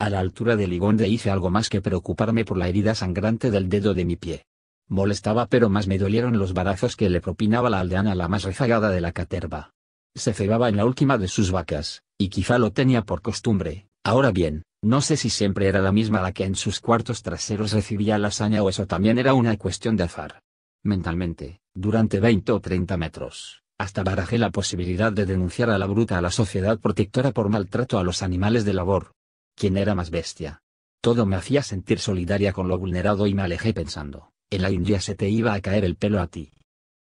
A la altura de Ligonde hice algo más que preocuparme por la herida sangrante del dedo de mi pie. Molestaba pero más me dolieron los barazos que le propinaba la aldeana la más rezagada de la caterva. Se cebaba en la última de sus vacas, y quizá lo tenía por costumbre, ahora bien, no sé si siempre era la misma la que en sus cuartos traseros recibía la hazaña o eso también era una cuestión de azar. Mentalmente, durante 20 o 30 metros, hasta barajé la posibilidad de denunciar a la bruta a la Sociedad Protectora por maltrato a los animales de labor, Quién era más bestia. Todo me hacía sentir solidaria con lo vulnerado y me alejé pensando, en la India se te iba a caer el pelo a ti.